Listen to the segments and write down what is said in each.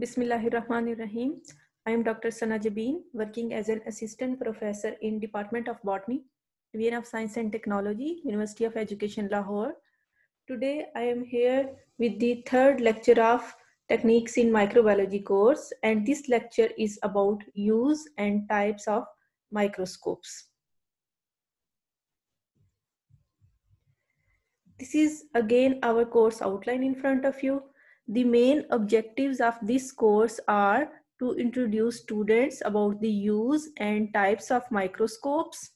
Bismillahirrahmanirrahim. I am Dr. Sana Jabin, working as an assistant professor in Department of Botany, Division of Science and Technology, University of Education, Lahore. Today, I am here with the third lecture of Techniques in Microbiology course, and this lecture is about use and types of microscopes. This is again our course outline in front of you the main objectives of this course are to introduce students about the use and types of microscopes.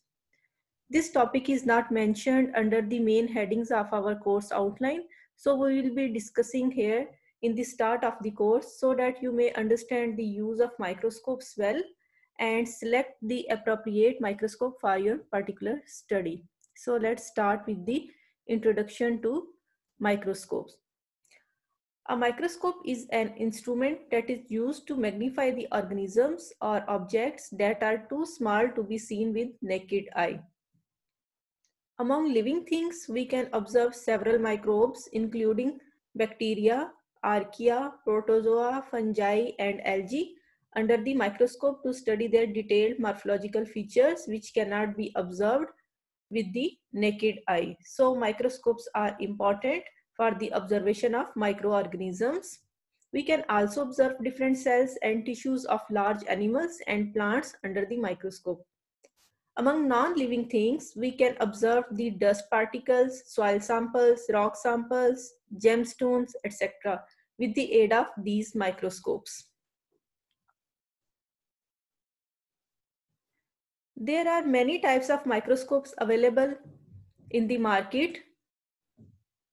This topic is not mentioned under the main headings of our course outline. So we will be discussing here in the start of the course so that you may understand the use of microscopes well and select the appropriate microscope for your particular study. So let's start with the introduction to microscopes. A microscope is an instrument that is used to magnify the organisms or objects that are too small to be seen with naked eye. Among living things, we can observe several microbes including bacteria, archaea, protozoa, fungi and algae under the microscope to study their detailed morphological features which cannot be observed with the naked eye. So microscopes are important for the observation of microorganisms. We can also observe different cells and tissues of large animals and plants under the microscope. Among non-living things, we can observe the dust particles, soil samples, rock samples, gemstones, etc. with the aid of these microscopes. There are many types of microscopes available in the market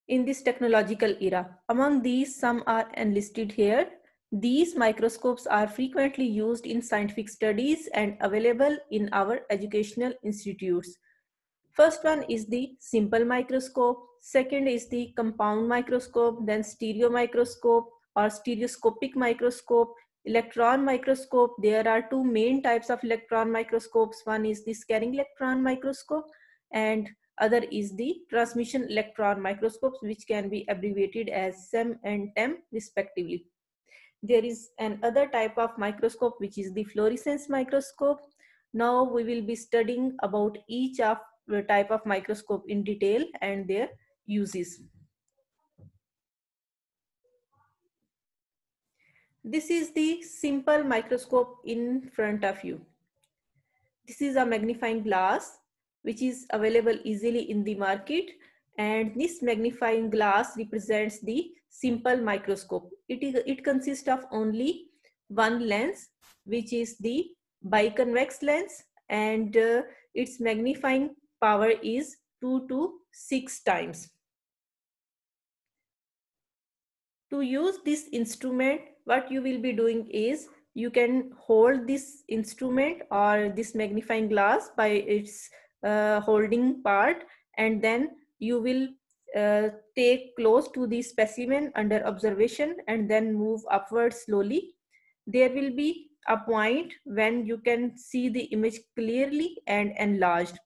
in this technological era. Among these, some are enlisted here. These microscopes are frequently used in scientific studies and available in our educational institutes. First one is the simple microscope, second is the compound microscope, then stereo microscope or stereoscopic microscope, electron microscope. There are two main types of electron microscopes. One is the scanning electron microscope and other is the transmission electron microscopes, which can be abbreviated as SEM and TEM respectively. There is another type of microscope, which is the fluorescence microscope. Now we will be studying about each of the type of microscope in detail and their uses. This is the simple microscope in front of you. This is a magnifying glass which is available easily in the market and this magnifying glass represents the simple microscope. It, is, it consists of only one lens which is the biconvex lens and uh, its magnifying power is 2 to 6 times. To use this instrument what you will be doing is you can hold this instrument or this magnifying glass by its uh, holding part and then you will uh, take close to the specimen under observation and then move upward slowly. There will be a point when you can see the image clearly and enlarged.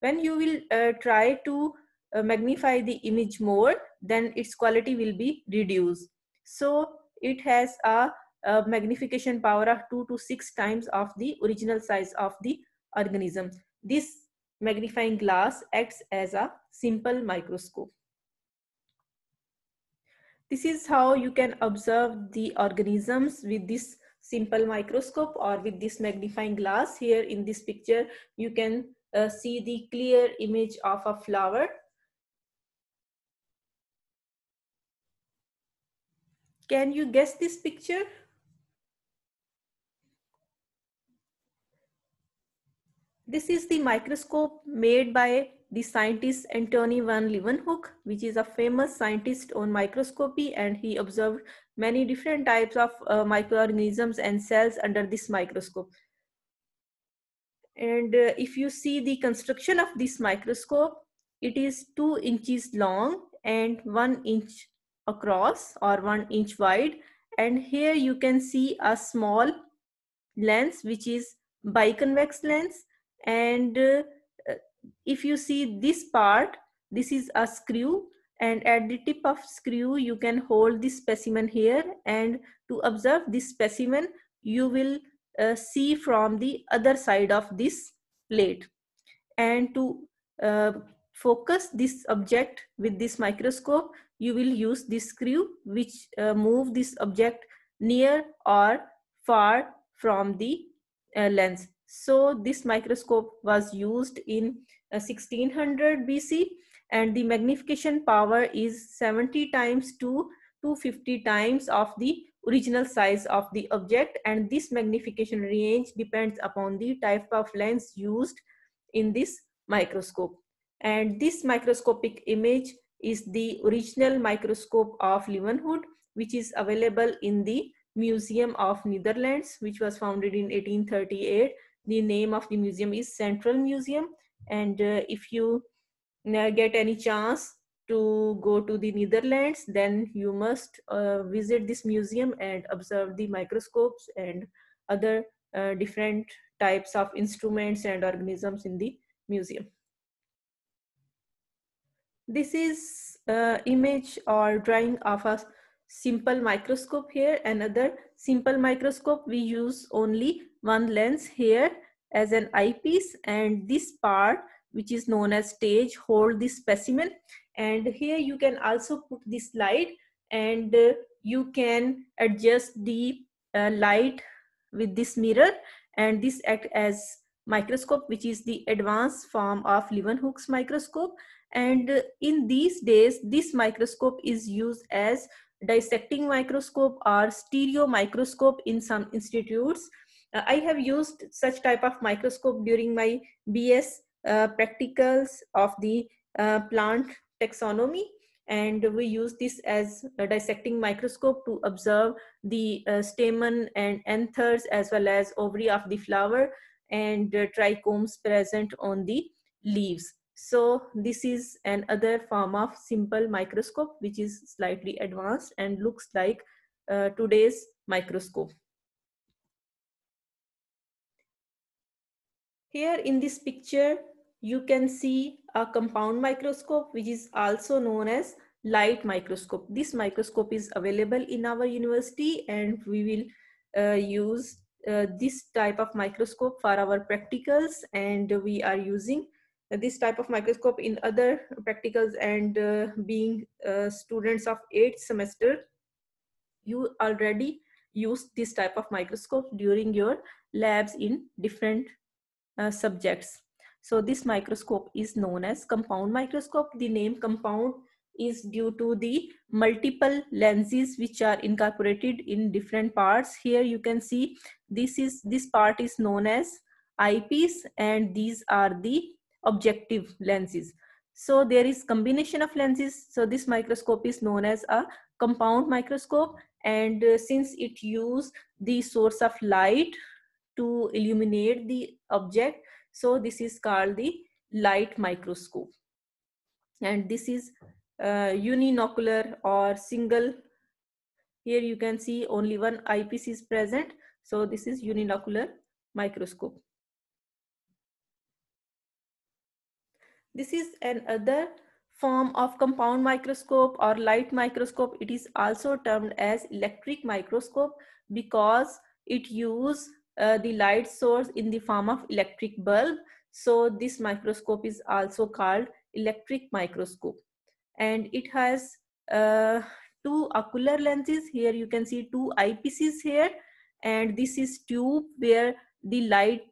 When you will uh, try to uh, magnify the image more, then its quality will be reduced. So it has a, a magnification power of 2 to 6 times of the original size of the organism. This magnifying glass acts as a simple microscope. This is how you can observe the organisms with this simple microscope or with this magnifying glass. Here in this picture, you can uh, see the clear image of a flower. Can you guess this picture? This is the microscope made by the scientist Antony van Leeuwenhoek, which is a famous scientist on microscopy, and he observed many different types of uh, microorganisms and cells under this microscope. And uh, if you see the construction of this microscope, it is two inches long and one inch across or one inch wide. And here you can see a small lens, which is biconvex lens and uh, if you see this part this is a screw and at the tip of screw you can hold the specimen here and to observe this specimen you will uh, see from the other side of this plate and to uh, focus this object with this microscope you will use this screw which uh, move this object near or far from the uh, lens so this microscope was used in 1600 uh, BC and the magnification power is 70 times to 250 times of the original size of the object and this magnification range depends upon the type of lens used in this microscope. And this microscopic image is the original microscope of Leeuwenhoek which is available in the Museum of Netherlands which was founded in 1838 the name of the museum is Central Museum. And uh, if you uh, get any chance to go to the Netherlands, then you must uh, visit this museum and observe the microscopes and other different types of instruments and organisms in the museum. This is uh, image or drawing of a simple microscope here, another simple microscope. We use only one lens here as an eyepiece and this part which is known as stage hold the specimen and here you can also put this light and uh, you can adjust the uh, light with this mirror and this act as microscope which is the advanced form of Leeuwenhoek's microscope and uh, in these days this microscope is used as dissecting microscope or stereo microscope in some institutes uh, I have used such type of microscope during my BS uh, practicals of the uh, plant taxonomy and we use this as a dissecting microscope to observe the uh, stamen and anthers as well as ovary of the flower and uh, trichomes present on the leaves. So this is another form of simple microscope which is slightly advanced and looks like uh, today's microscope. Here in this picture, you can see a compound microscope, which is also known as light microscope. This microscope is available in our university and we will uh, use uh, this type of microscope for our practicals and we are using this type of microscope in other practicals and uh, being uh, students of 8th semester, you already use this type of microscope during your labs in different uh, subjects. So this microscope is known as compound microscope. The name compound is due to the multiple lenses which are incorporated in different parts. Here you can see this is this part is known as eyepiece and these are the objective lenses. So there is combination of lenses. So this microscope is known as a compound microscope and uh, since it use the source of light to illuminate the object so this is called the light microscope and this is uh, uninocular or single here you can see only one eyepiece is present so this is uninocular microscope this is another form of compound microscope or light microscope it is also termed as electric microscope because it use uh, the light source in the form of electric bulb. So this microscope is also called electric microscope. And it has uh, two ocular lenses. Here you can see two eyepieces here. And this is tube where the light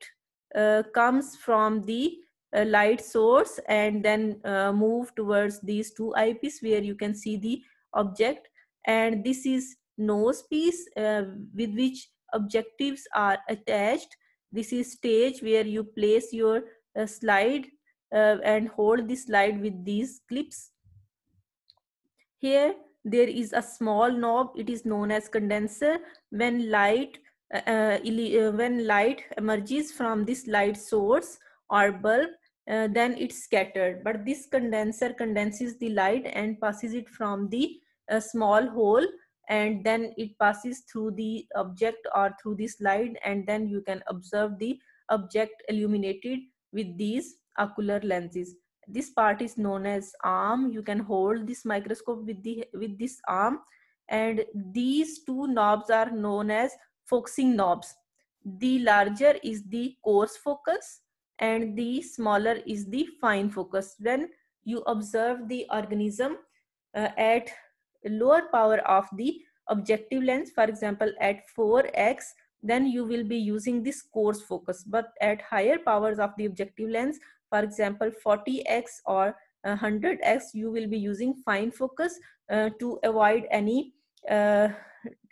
uh, comes from the uh, light source and then uh, move towards these two eyepieces where you can see the object. And this is nose piece with which objectives are attached this is stage where you place your uh, slide uh, and hold the slide with these clips here there is a small knob it is known as condenser when light uh, uh, uh when light emerges from this light source or bulb uh, then it's scattered but this condenser condenses the light and passes it from the small hole and then it passes through the object or through the slide and then you can observe the object illuminated with these ocular lenses this part is known as arm you can hold this microscope with the with this arm and these two knobs are known as focusing knobs the larger is the coarse focus and the smaller is the fine focus when you observe the organism uh, at lower power of the objective lens for example at 4x then you will be using this coarse focus but at higher powers of the objective lens for example 40x or 100x uh, you will be using fine focus uh, to avoid any uh,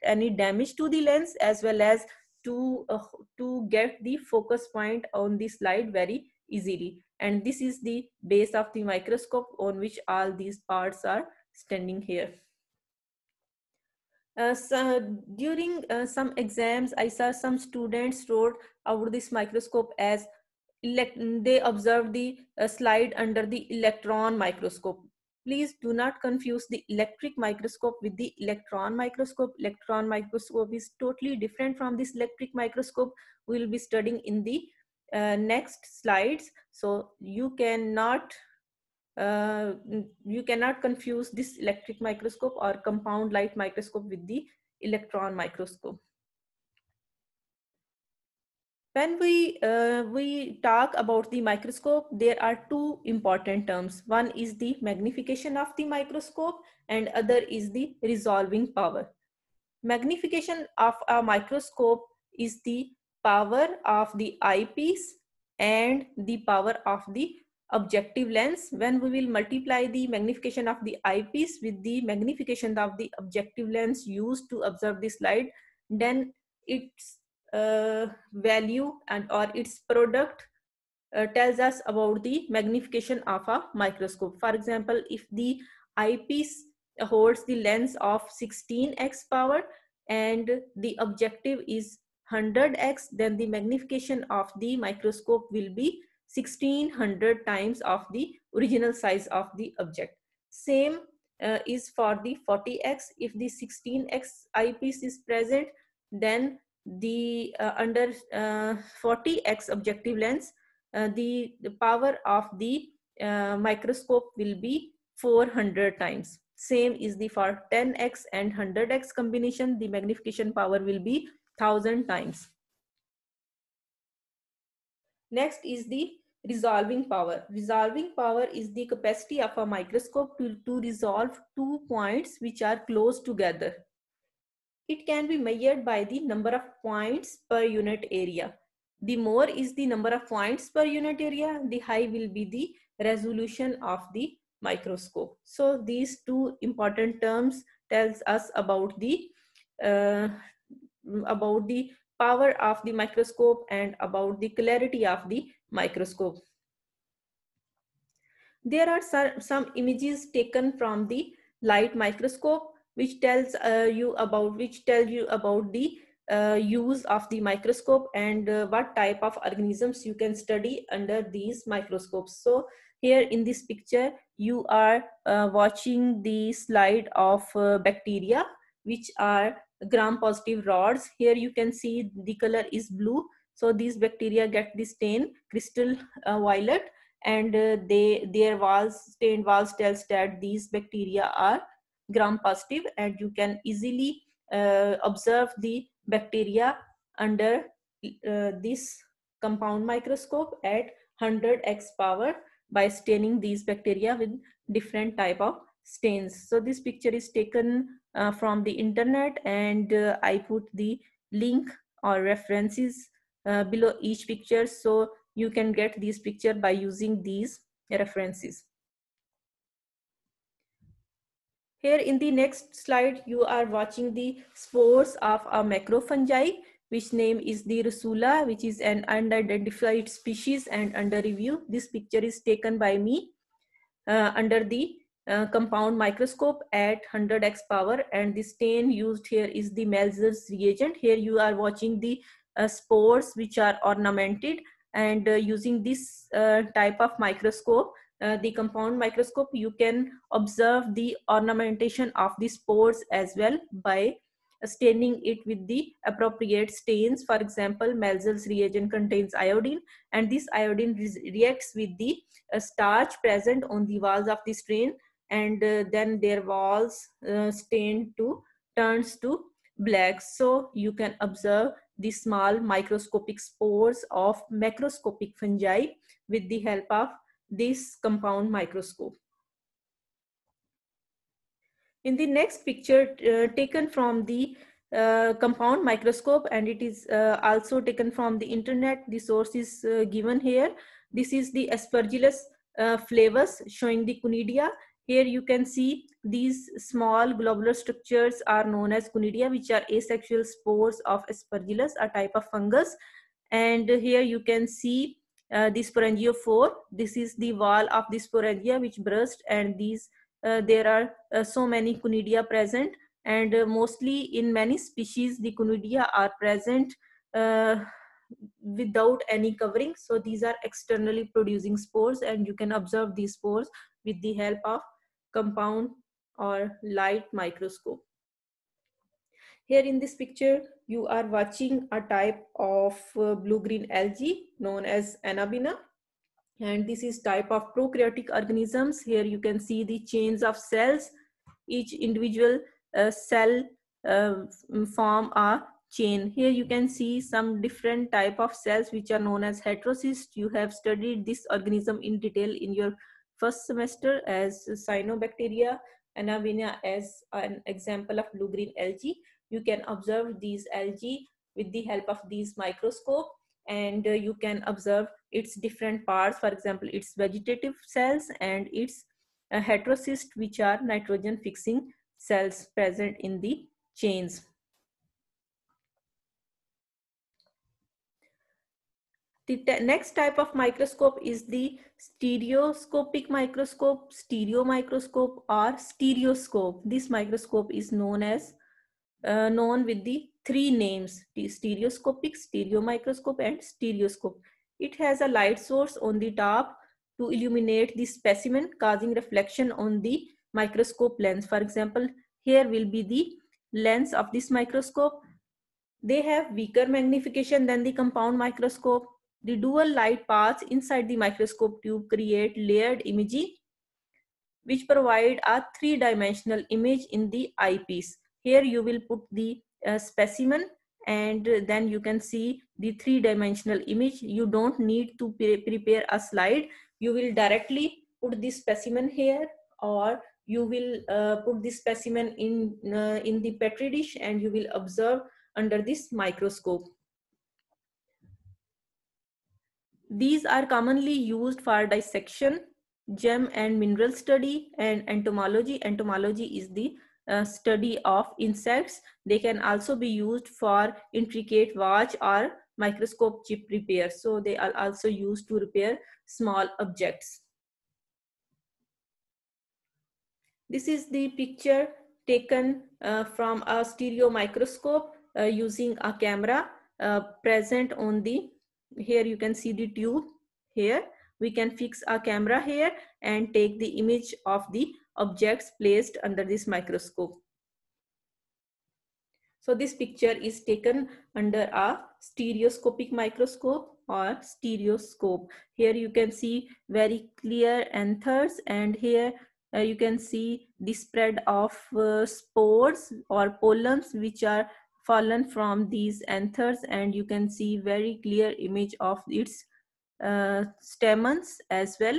any damage to the lens as well as to uh, to get the focus point on the slide very easily and this is the base of the microscope on which all these parts are standing here uh, so during uh, some exams, I saw some students wrote out this microscope as they observed the uh, slide under the electron microscope. Please do not confuse the electric microscope with the electron microscope. Electron microscope is totally different from this electric microscope we will be studying in the uh, next slides. So you cannot uh, you cannot confuse this electric microscope or compound light microscope with the electron microscope. When we, uh, we talk about the microscope, there are two important terms. One is the magnification of the microscope and other is the resolving power. Magnification of a microscope is the power of the eyepiece and the power of the objective lens when we will multiply the magnification of the eyepiece with the magnification of the objective lens used to observe the slide then its uh, value and or its product uh, tells us about the magnification of a microscope for example if the eyepiece holds the lens of 16x power and the objective is 100x then the magnification of the microscope will be 1600 times of the original size of the object. Same uh, is for the 40x. If the 16x eyepiece is present, then the uh, under uh, 40x objective lens, uh, the, the power of the uh, microscope will be 400 times. Same is the for 10x and 100x combination, the magnification power will be 1000 times. Next is the resolving power. Resolving power is the capacity of a microscope to, to resolve two points which are close together. It can be measured by the number of points per unit area. The more is the number of points per unit area, the high will be the resolution of the microscope. So these two important terms tells us about the uh, about the power of the microscope and about the clarity of the microscope. There are some images taken from the light microscope which tells uh, you about which tell you about the uh, use of the microscope and uh, what type of organisms you can study under these microscopes. So here in this picture, you are uh, watching the slide of uh, bacteria which are gram positive rods here you can see the color is blue so these bacteria get the stain crystal uh, violet and uh, they their walls stained walls tells that these bacteria are gram positive and you can easily uh, observe the bacteria under uh, this compound microscope at 100x power by staining these bacteria with different type of stains so this picture is taken uh, from the internet and uh, I put the link or references uh, below each picture so you can get this picture by using these references. Here in the next slide, you are watching the spores of a macrofungi, which name is the Rusula, which is an unidentified species and under review. This picture is taken by me uh, under the uh, compound microscope at 100x power and the stain used here is the Melzer's reagent. Here you are watching the uh, spores which are ornamented and uh, using this uh, type of microscope, uh, the compound microscope, you can observe the ornamentation of the spores as well by staining it with the appropriate stains. For example, Melzer's reagent contains iodine and this iodine re reacts with the starch present on the walls of the strain and uh, then their walls uh, stained to turns to black. So you can observe the small microscopic spores of macroscopic fungi with the help of this compound microscope. In the next picture uh, taken from the uh, compound microscope and it is uh, also taken from the internet. The source is uh, given here. This is the Aspergillus flavus showing the conidia here you can see these small globular structures are known as conidia, which are asexual spores of aspergillus, a type of fungus. And here you can see uh, the sporangiophore. This is the wall of the sporangia which burst and these uh, there are uh, so many conidia present and uh, mostly in many species the conidia are present uh, without any covering so these are externally producing spores and you can observe these spores with the help of compound or light microscope. Here in this picture, you are watching a type of uh, blue-green algae known as Anabina. And this is type of prokaryotic organisms. Here you can see the chains of cells. Each individual uh, cell uh, form a chain. Here you can see some different type of cells which are known as heterocysts. You have studied this organism in detail in your first semester as cyanobacteria, anavina as an example of blue-green algae. You can observe these algae with the help of these microscope and uh, you can observe its different parts, for example, its vegetative cells and its uh, heterocysts, which are nitrogen fixing cells present in the chains. The next type of microscope is the stereoscopic microscope, stereo microscope or stereoscope. This microscope is known as uh, known with the three names, the stereoscopic, stereo microscope and stereoscope. It has a light source on the top to illuminate the specimen causing reflection on the microscope lens. For example, here will be the lens of this microscope. They have weaker magnification than the compound microscope. The dual light paths inside the microscope tube create layered imaging which provide a three-dimensional image in the eyepiece. Here you will put the uh, specimen and then you can see the three-dimensional image. You don't need to pre prepare a slide. You will directly put the specimen here or you will uh, put the specimen in, uh, in the petri dish and you will observe under this microscope. These are commonly used for dissection, gem and mineral study, and entomology. Entomology is the uh, study of insects. They can also be used for intricate watch or microscope chip repair. So they are also used to repair small objects. This is the picture taken uh, from a stereo microscope uh, using a camera uh, present on the here you can see the tube here we can fix our camera here and take the image of the objects placed under this microscope so this picture is taken under a stereoscopic microscope or stereoscope here you can see very clear anthers and here uh, you can see the spread of uh, spores or pollens which are fallen from these anthers and you can see very clear image of its uh, stamens as well.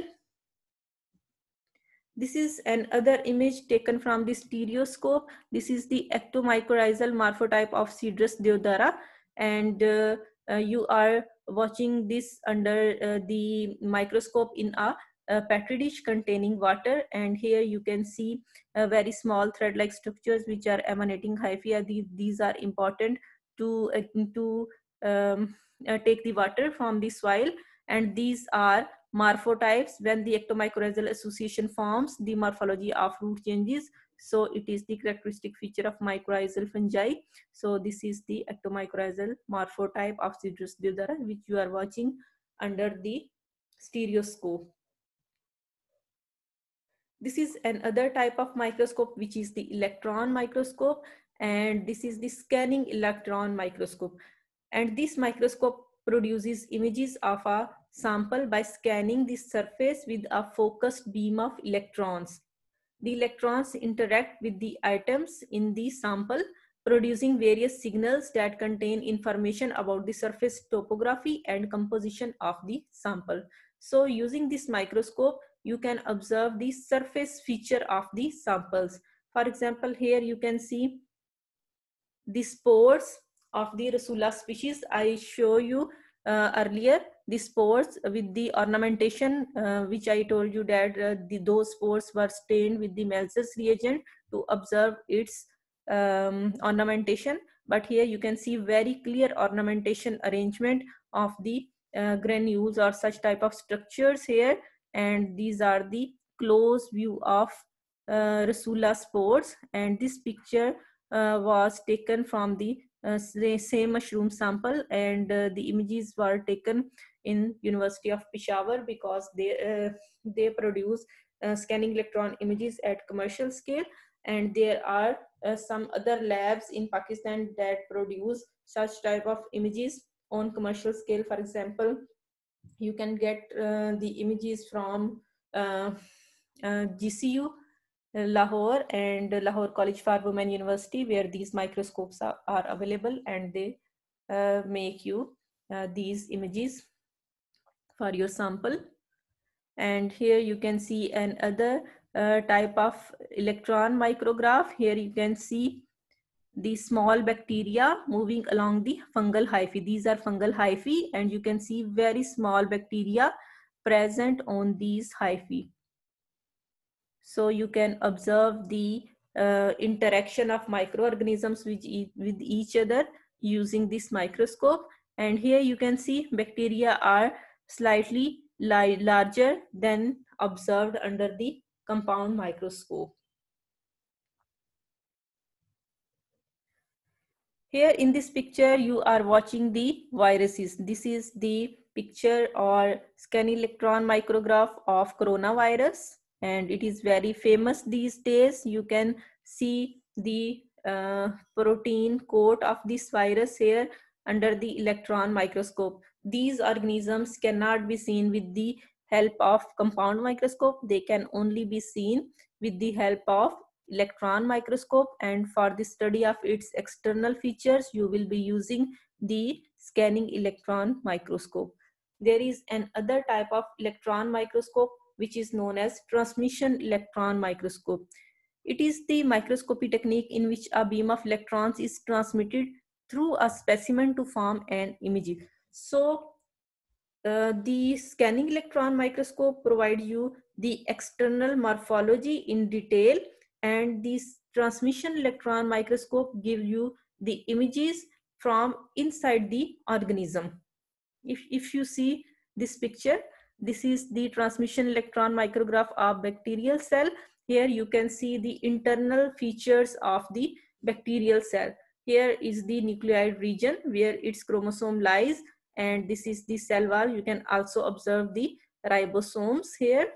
This is another image taken from the stereoscope. This is the ectomycorrhizal morphotype of Cedrus deodara and uh, uh, you are watching this under uh, the microscope in a a petri dish containing water and here you can see very small thread like structures which are emanating hyphae these, these are important to uh, to um, uh, take the water from the soil and these are morphotypes when the ectomycorrhizal association forms the morphology of root changes so it is the characteristic feature of mycorrhizal fungi so this is the ectomycorrhizal morphotype of citrus deodara which you are watching under the stereoscope this is another type of microscope, which is the electron microscope. And this is the scanning electron microscope. And this microscope produces images of a sample by scanning the surface with a focused beam of electrons. The electrons interact with the atoms in the sample, producing various signals that contain information about the surface topography and composition of the sample. So using this microscope, you can observe the surface feature of the samples. For example, here you can see the spores of the Rasula species. I show you uh, earlier the spores with the ornamentation, uh, which I told you that uh, the, those spores were stained with the Melzer's reagent to observe its um, ornamentation. But here you can see very clear ornamentation arrangement of the uh, granules or such type of structures here and these are the close view of uh, Rasula spores and this picture uh, was taken from the uh, same mushroom sample and uh, the images were taken in University of Peshawar because they uh, they produce uh, scanning electron images at commercial scale and there are uh, some other labs in Pakistan that produce such type of images on commercial scale for example you can get uh, the images from uh, uh, GCU, Lahore and Lahore College for Women University where these microscopes are, are available and they uh, make you uh, these images for your sample. And here you can see another uh, type of electron micrograph. Here you can see the small bacteria moving along the fungal hyphae. These are fungal hyphae and you can see very small bacteria present on these hyphae. So you can observe the uh, interaction of microorganisms with, e with each other using this microscope. And here you can see bacteria are slightly larger than observed under the compound microscope. Here in this picture, you are watching the viruses. This is the picture or scan electron micrograph of coronavirus and it is very famous these days. You can see the uh, protein coat of this virus here under the electron microscope. These organisms cannot be seen with the help of compound microscope. They can only be seen with the help of electron microscope and for the study of its external features you will be using the scanning electron microscope. There is another type of electron microscope which is known as transmission electron microscope. It is the microscopy technique in which a beam of electrons is transmitted through a specimen to form an image. So uh, the scanning electron microscope provide you the external morphology in detail and this transmission electron microscope give you the images from inside the organism. If, if you see this picture, this is the transmission electron micrograph of bacterial cell. Here you can see the internal features of the bacterial cell. Here is the nucleoid region where its chromosome lies and this is the cell wall. You can also observe the ribosomes here.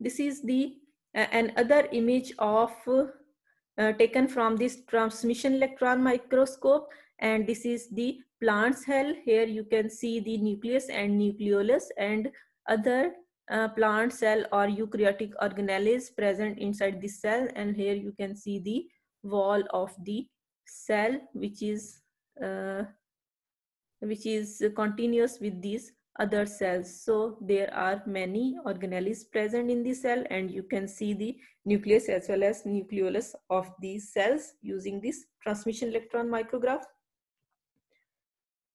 This is the another image of uh, taken from this transmission electron microscope and this is the plant's cell. Here you can see the nucleus and nucleolus and other uh, plant cell or eukaryotic organelles present inside the cell and here you can see the wall of the cell which is uh, which is continuous with these other cells. So there are many organelles present in the cell and you can see the nucleus as well as nucleolus of these cells using this transmission electron micrograph.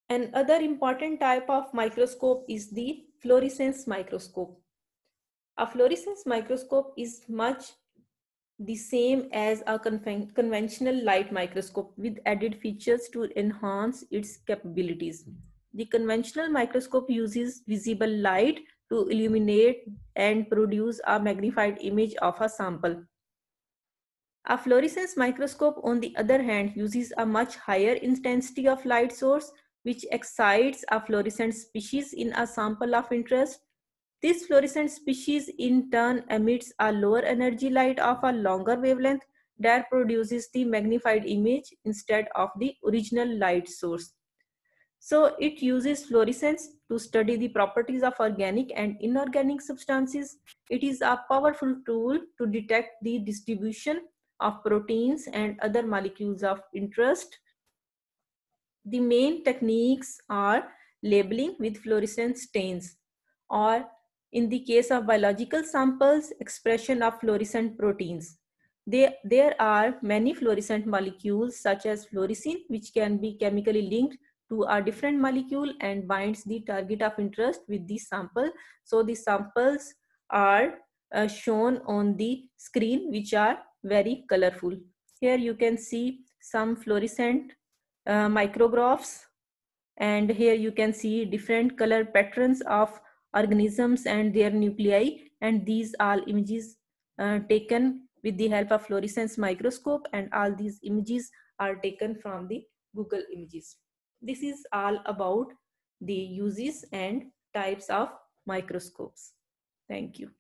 Another important type of microscope is the fluorescence microscope. A fluorescence microscope is much the same as a conventional light microscope with added features to enhance its capabilities. The conventional microscope uses visible light to illuminate and produce a magnified image of a sample. A fluorescence microscope, on the other hand, uses a much higher intensity of light source, which excites a fluorescent species in a sample of interest. This fluorescent species in turn emits a lower energy light of a longer wavelength that produces the magnified image instead of the original light source. So it uses fluorescence to study the properties of organic and inorganic substances. It is a powerful tool to detect the distribution of proteins and other molecules of interest. The main techniques are labeling with fluorescent stains or in the case of biological samples, expression of fluorescent proteins. There there are many fluorescent molecules such as fluorescein which can be chemically linked to a different molecule and binds the target of interest with the sample. So the samples are uh, shown on the screen which are very colorful. Here you can see some fluorescent uh, micrographs and here you can see different color patterns of organisms and their nuclei and these are images uh, taken with the help of fluorescence microscope and all these images are taken from the Google images this is all about the uses and types of microscopes. Thank you.